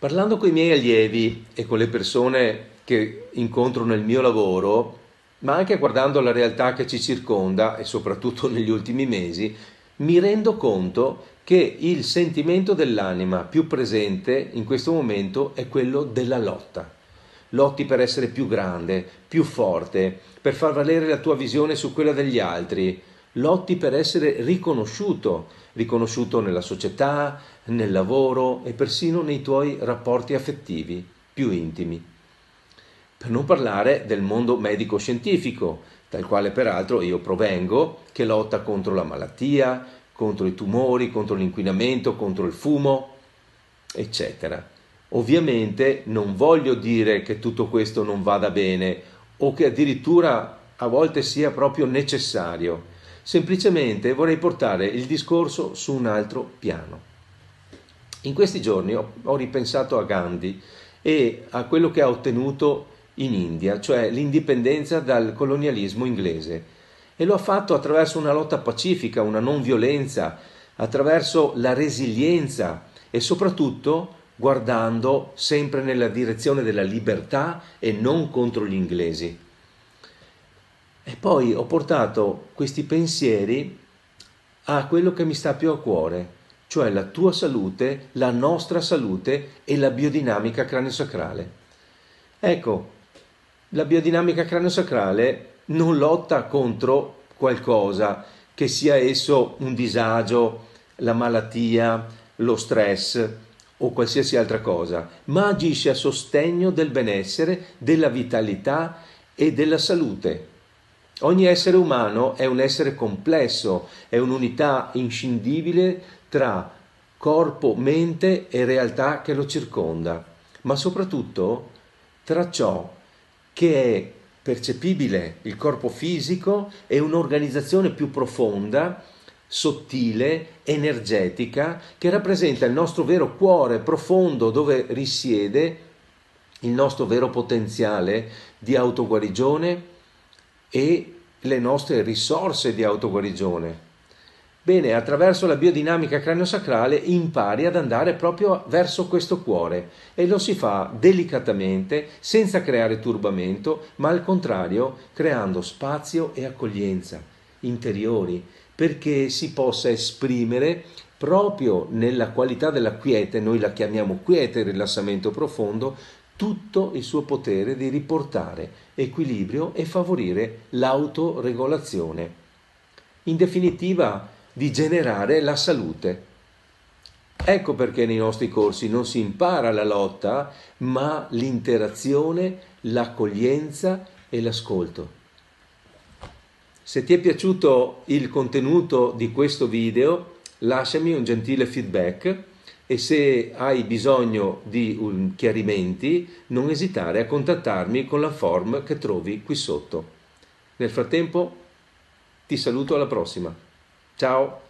Parlando con i miei allievi e con le persone che incontro nel mio lavoro, ma anche guardando la realtà che ci circonda e soprattutto negli ultimi mesi, mi rendo conto che il sentimento dell'anima più presente in questo momento è quello della lotta. Lotti per essere più grande, più forte, per far valere la tua visione su quella degli altri, lotti per essere riconosciuto, riconosciuto nella società, nel lavoro e persino nei tuoi rapporti affettivi più intimi. Per non parlare del mondo medico-scientifico, dal quale peraltro io provengo, che lotta contro la malattia, contro i tumori, contro l'inquinamento, contro il fumo, eccetera. Ovviamente non voglio dire che tutto questo non vada bene o che addirittura a volte sia proprio necessario, Semplicemente vorrei portare il discorso su un altro piano. In questi giorni ho, ho ripensato a Gandhi e a quello che ha ottenuto in India, cioè l'indipendenza dal colonialismo inglese. E lo ha fatto attraverso una lotta pacifica, una non violenza, attraverso la resilienza e soprattutto guardando sempre nella direzione della libertà e non contro gli inglesi. E poi ho portato questi pensieri a quello che mi sta più a cuore, cioè la tua salute, la nostra salute e la biodinamica cranio-sacrale. Ecco, la biodinamica cranio-sacrale non lotta contro qualcosa, che sia esso un disagio, la malattia, lo stress o qualsiasi altra cosa, ma agisce a sostegno del benessere, della vitalità e della salute Ogni essere umano è un essere complesso, è un'unità inscindibile tra corpo, mente e realtà che lo circonda, ma soprattutto tra ciò che è percepibile, il corpo fisico, e un'organizzazione più profonda, sottile, energetica, che rappresenta il nostro vero cuore profondo dove risiede il nostro vero potenziale di autoguarigione, e le nostre risorse di autoguarigione. Bene, attraverso la biodinamica cranio-sacrale impari ad andare proprio verso questo cuore e lo si fa delicatamente, senza creare turbamento, ma al contrario creando spazio e accoglienza interiori perché si possa esprimere proprio nella qualità della quiete, noi la chiamiamo quiete, rilassamento profondo, tutto il suo potere di riportare equilibrio e favorire l'autoregolazione. In definitiva, di generare la salute. Ecco perché nei nostri corsi non si impara la lotta, ma l'interazione, l'accoglienza e l'ascolto. Se ti è piaciuto il contenuto di questo video, lasciami un gentile feedback e se hai bisogno di um, chiarimenti non esitare a contattarmi con la form che trovi qui sotto. Nel frattempo ti saluto alla prossima. Ciao!